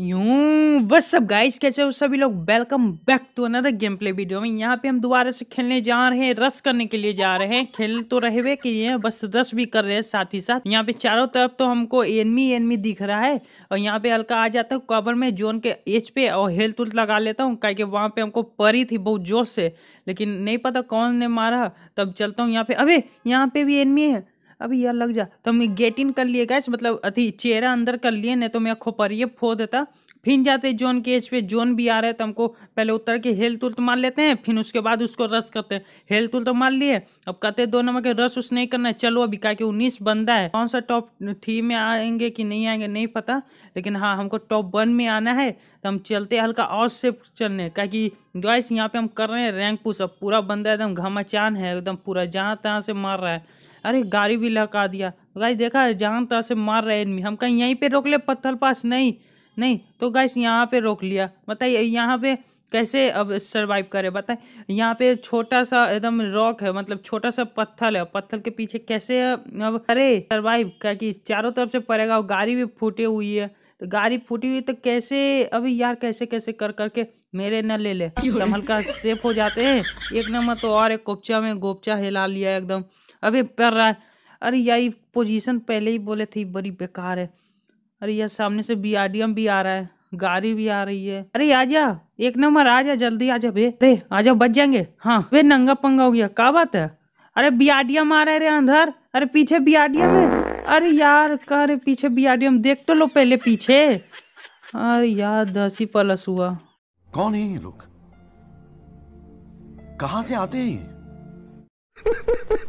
बस सब गाइस कैसे हो सभी लोग welcome back to another game play video में यहाँ पे हम दोबारा से खेलने जा रहे हैं रस करने के लिए जा रहे हैं खेल तो रहे हुए कि ये बस रस भी कर रहे हैं साथ ही साथ यहाँ पे चारों तरफ तो हमको एनमी एनमी दिख रहा है और यहाँ पे हल्का आ जाता है कवर में जोन के एज पे और हेल्थ उल्थ लगा लेता हूँ क्या वहाँ पे हमको परी थी बहुत जोश से लेकिन नहीं पता कौन ने मारा तब चलता हूँ यहाँ पे अभी यहाँ पे भी एनमी है अभी यार लग जा तो हम गेट इन कर लिए गैस मतलब अति चेहरा अंदर कर लिए नहीं तो मैं खोपरिए फो देता फिर जाते जोन के एज पे जोन भी आ रहा है तो हमको पहले उतर के तुल तो मार लेते हैं फिर उसके बाद उसको रस करते हैं हेल तुल तो मार लिए अब कहते हैं दो नंबर के रस उस नहीं करना है चलो अभी का के उन्नीस बंदा है कौन सा टॉप थ्री में आएंगे कि नहीं आएंगे नहीं पता लेकिन हाँ हमको टॉप वन में आना है तो हम चलते हल्का और से चलने का कि गैस यहाँ पे हम कर रहे हैं रैंक पूछ अब पूरा बंदा एकदम घमाचान है एकदम पूरा जहाँ तहाँ से मार रहा है अरे गाड़ी भी लहका दिया तो गाइस देखा जहाँ तरह से मार रहे इनमें हम कहीं यहीं पे रोक ले पत्थर पास नहीं नहीं तो गाइस यहाँ पे रोक लिया बताइए यहाँ पे कैसे अब सर्वाइव करें बताए यहाँ पे छोटा सा एकदम रॉक है मतलब छोटा सा पत्थर है पत्थर के पीछे कैसे अब अरे सर्वाइव क्या कि चारों तरफ से पड़ेगा और गाड़ी भी फूटी हुई है तो गाड़ी फूटी हुई तो कैसे अभी यार कैसे कैसे कर करके मेरे न ले ले एकदम हल्का सेफ हो जाते हैं एक नंबर तो और एक कोपचा में गोपचा हिला लिया एकदम अभी पर रहा है अरे यही पोजीशन पहले ही बोले थी बड़ी बेकार है अरे यार सामने से बी भी आ रहा है गाड़ी भी आ रही है अरे आजा एक नंबर आजा जल्दी आजा भे अरे आजा बच जाएंगे हाँ वे नंगा पंगा हो गया क्या बात है अरे बी आ रहा है रे अंधर अरे पीछे बी आर डी एम है अरे यार कर पीछे बीआरडीएम देख तो लो पहले पीछे अरे यार दस ही प्लस हुआ कौन है ये लोग कहाँ से आते हैं